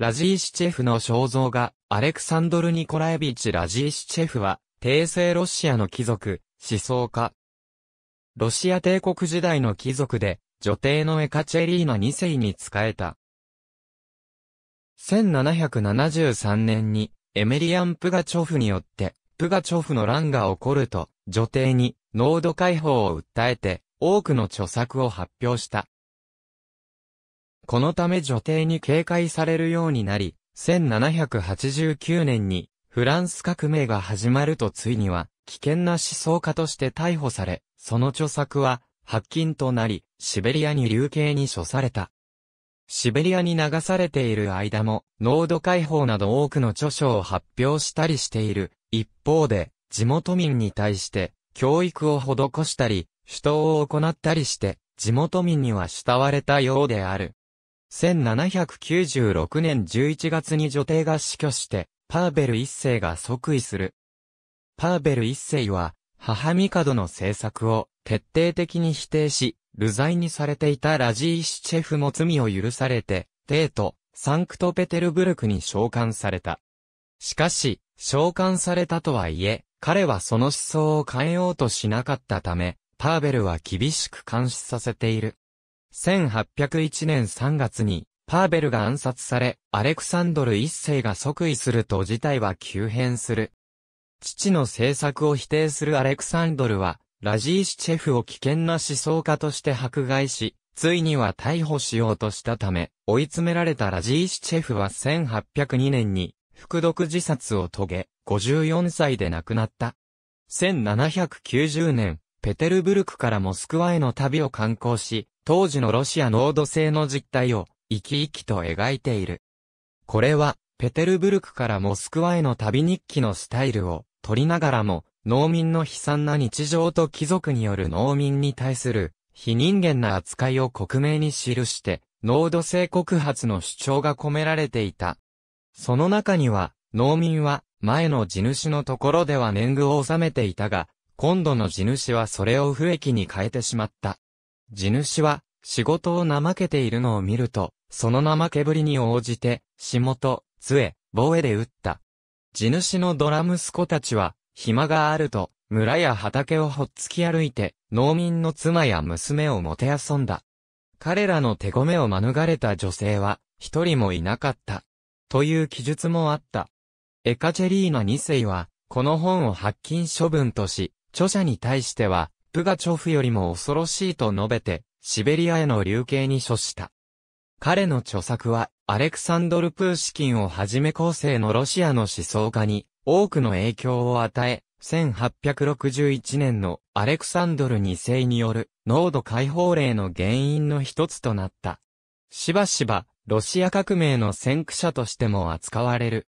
ラジーシチェフの肖像画、アレクサンドル・ニコラエビチ・ラジーシチェフは、帝政ロシアの貴族、思想家。ロシア帝国時代の貴族で、女帝のエカチェリーナ2世に仕えた。1773年に、エメリアン・プガチョフによって、プガチョフの乱が起こると、女帝に、濃度解放を訴えて、多くの著作を発表した。このため女帝に警戒されるようになり、1789年にフランス革命が始まるとついには危険な思想家として逮捕され、その著作は発禁となり、シベリアに流刑に処された。シベリアに流されている間も、濃度解放など多くの著書を発表したりしている。一方で、地元民に対して、教育を施したり、主導を行ったりして、地元民には慕われたようである。1796年11月に女帝が死去して、パーベル一世が即位する。パーベル一世は、母ミカドの政策を徹底的に否定し、流罪にされていたラジーシチェフも罪を許されて、帝都、サンクトペテルブルクに召喚された。しかし、召喚されたとはいえ、彼はその思想を変えようとしなかったため、パーベルは厳しく監視させている。1801年3月に、パーベルが暗殺され、アレクサンドル一世が即位すると事態は急変する。父の政策を否定するアレクサンドルは、ラジーシチェフを危険な思想家として迫害し、ついには逮捕しようとしたため、追い詰められたラジーシチェフは1802年に、服毒自殺を遂げ、54歳で亡くなった。1790年、ペテルブルクからモスクワへの旅を観光し、当時のロシア濃度性の実態を生き生きと描いている。これは、ペテルブルクからモスクワへの旅日記のスタイルを取りながらも、農民の悲惨な日常と貴族による農民に対する非人間な扱いを克明に記して、濃度性告発の主張が込められていた。その中には、農民は前の地主のところでは年貢を納めていたが、今度の地主はそれを不益に変えてしまった。地主は、仕事を怠けているのを見ると、その怠けぶりに応じて、仕事、杖、防衛で打った。地主のドラ息子たちは、暇があると、村や畑をほっつき歩いて、農民の妻や娘をもてあそんだ。彼らの手ごめを免れた女性は、一人もいなかった。という記述もあった。エカチェリーナ2世は、この本を発禁処分とし、著者に対しては、プガチョフよりも恐ろしいと述べて、シベリアへの流刑に処した。彼の著作は、アレクサンドル・プーシキンをはじめ後世のロシアの思想家に多くの影響を与え、1861年のアレクサンドル2世による濃度解放令の原因の一つとなった。しばしば、ロシア革命の先駆者としても扱われる。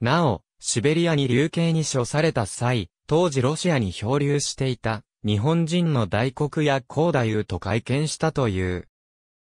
なお、シベリアに流刑に処された際、当時ロシアに漂流していた日本人の大黒や高太夫と会見したという。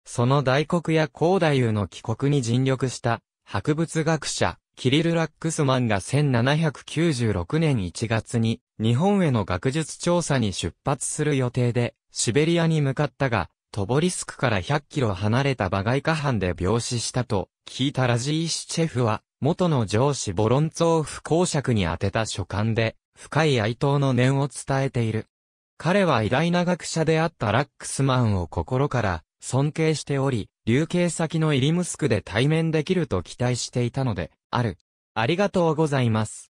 その大黒や高太夫の帰国に尽力した博物学者、キリル・ラックスマンが1796年1月に日本への学術調査に出発する予定でシベリアに向かったが、トボリスクから100キロ離れたバガイカ藩で病死したと聞いたラジーシチェフは元の上司ボロンツォーフ公爵に宛てた書簡で、深い哀悼の念を伝えている。彼は偉大な学者であったラックスマンを心から尊敬しており、流刑先のイリムスクで対面できると期待していたので、ある。ありがとうございます。